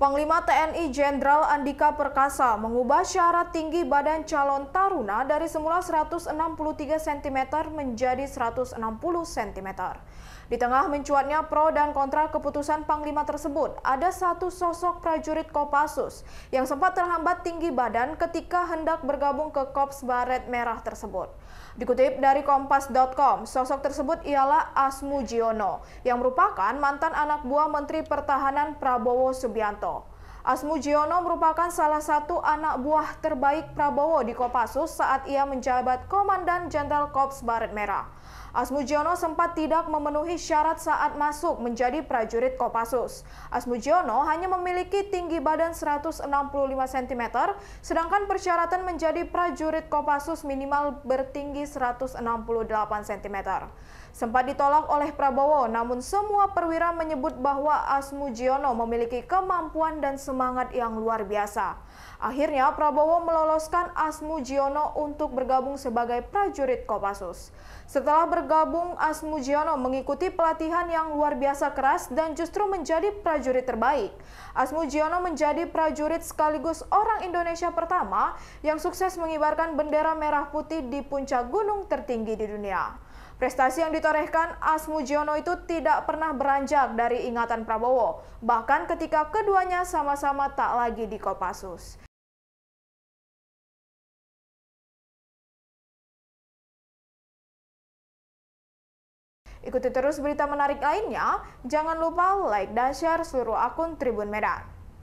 Panglima TNI Jenderal Andika Perkasa mengubah syarat tinggi badan calon taruna dari semula 163 cm menjadi 160 cm. Di tengah mencuatnya pro dan kontra keputusan Panglima tersebut, ada satu sosok prajurit Kopassus yang sempat terhambat tinggi badan ketika hendak bergabung ke Kops Baret Merah tersebut. Dikutip dari Kompas.com, sosok tersebut ialah Asmujiono, yang merupakan mantan anak buah Menteri Pertahanan Prabowo Subianto. Asmujiono merupakan salah satu anak buah terbaik Prabowo di Kopassus saat ia menjabat Komandan Jenderal Korps barat Merah. Asmujiono sempat tidak memenuhi syarat saat masuk menjadi prajurit Kopassus. Asmujiono hanya memiliki tinggi badan 165 cm, sedangkan persyaratan menjadi prajurit Kopassus minimal bertinggi 168 cm. Sempat ditolak oleh Prabowo, namun semua perwira menyebut bahwa Asmujiono memiliki kemampuan dan semangat semangat yang luar biasa. Akhirnya Prabowo meloloskan Asmujiono untuk bergabung sebagai prajurit Kopassus. Setelah bergabung, Asmujiono mengikuti pelatihan yang luar biasa keras dan justru menjadi prajurit terbaik. Asmujiono menjadi prajurit sekaligus orang Indonesia pertama yang sukses mengibarkan bendera merah putih di puncak gunung tertinggi di dunia. Prestasi yang ditorehkan Asmujiono itu tidak pernah beranjak dari ingatan Prabowo, bahkan ketika keduanya sama-sama tak lagi di Kopassus. Ikuti terus berita menarik lainnya. Jangan lupa like dan share seluruh akun Tribun Medan.